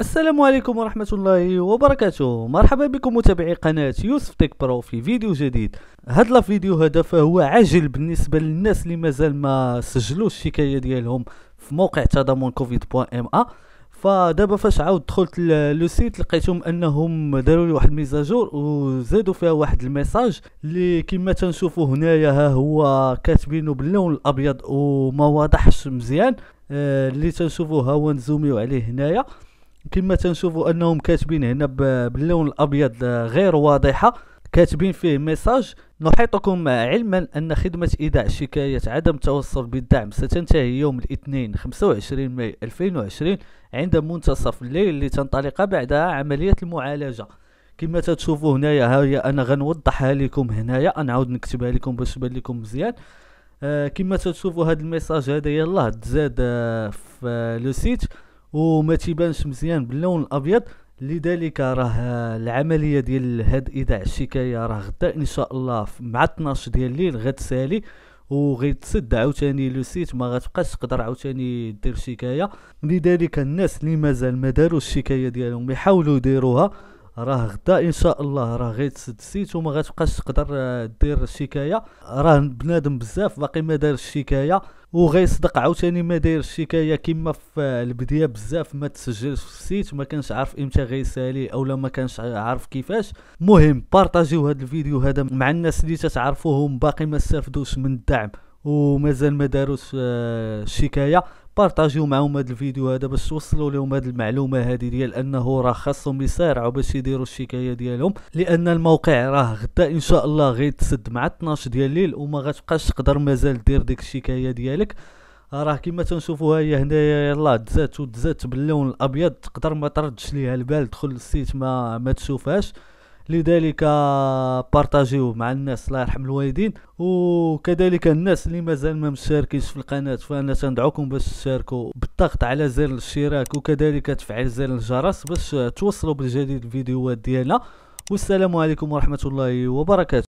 السلام عليكم ورحمة الله وبركاته مرحبا بكم متابعي قناة يوسف تيك برو في فيديو جديد هاد الفيديو هذا فهو عاجل بالنسبة للناس اللي مازال ما سجلوا الشكاية ديالهم في موقع تضامن كوفيد بوان ام ا فدابا فاش عاود دخلت لو سيت لقيتهم انهم داروا لي واحد الميزاجور وزادوا فيها واحد الميساج اللي كما تنشوفوا هنايا ها هو كاتبينه باللون الابيض وما واضحش مزيان آه، اللي تنشوفوه ها هو نزوميو عليه هنايا كما تنشوفوا انهم كاتبين هنا باللون الابيض غير واضحه كاتبين فيه ميساج نحيطكم علما أن خدمة إيداع شكاية عدم التوصل بالدعم ستنتهي يوم الاثنين 25 ماي 2020 عند منتصف الليل لتنطلق بعدها عملية المعالجة كما تشوفوا هنايا ها هي انا غنوضحها لكم هنايا نعاود نكتبها لكم باش تبان لكم مزيان آه كما تشوفوا هذا الميساج هذا يلاه تزاد آه في آه لو سيت وما تيبانش مزيان باللون الابيض لذلك راه العمليه ديال هاد ايداع الشكايه راه غدا ان شاء الله مع 12 ديال الليل غتسالي وغيتسد عاوتاني لو سيت ما غتبقاش تقدر عاوتاني دير شكايه لذلك الناس اللي مازال ما داروا الشكايه ديالهم يحاولوا يديروها راه غدا ان شاء الله راه غيتسد السيت وما غتبقاش تقدر دير الشكايه راه بنادم بزاف باقي ما دار الشكايه وغيصدق عاوتاني ما داير الشكايه كما في البدايه بزاف ما تسجلش في السيت ما كانش عارف امتى غيسالي او لا ما كانش عارف كيفاش مهم بارطاجيو هذا الفيديو هذا مع الناس اللي تتعرفوهم باقي ما استافدوش من الدعم ومازال ما داروش آه، الشكايه بارطاجيو معهم هذا الفيديو هذا باش توصلوا لهم هذه المعلومه هذه ديال انه راه خاصهم يسارعوا باش يديروا الشكايه ديالهم لان الموقع راه غدا ان شاء الله غيتسد مع 12 ديال الليل وما غتبقاش تقدر مازال دير ديك الشكايه ديالك راه كما ها هي هنايا يلا دزات ودزات باللون الابيض تقدر ما تردش ليها البال تدخل للسيت ما ما تشوفهاش لذلك بارطاجيوه مع الناس الله يرحم الوالدين وكذلك الناس اللي مازال ما مشاركينش في القناه فانا تندعوكم باش تشاركوا بالضغط على زر الاشتراك وكذلك تفعيل زر الجرس باش توصلوا بالجديد الفيديوهات ديالنا والسلام عليكم ورحمه الله وبركاته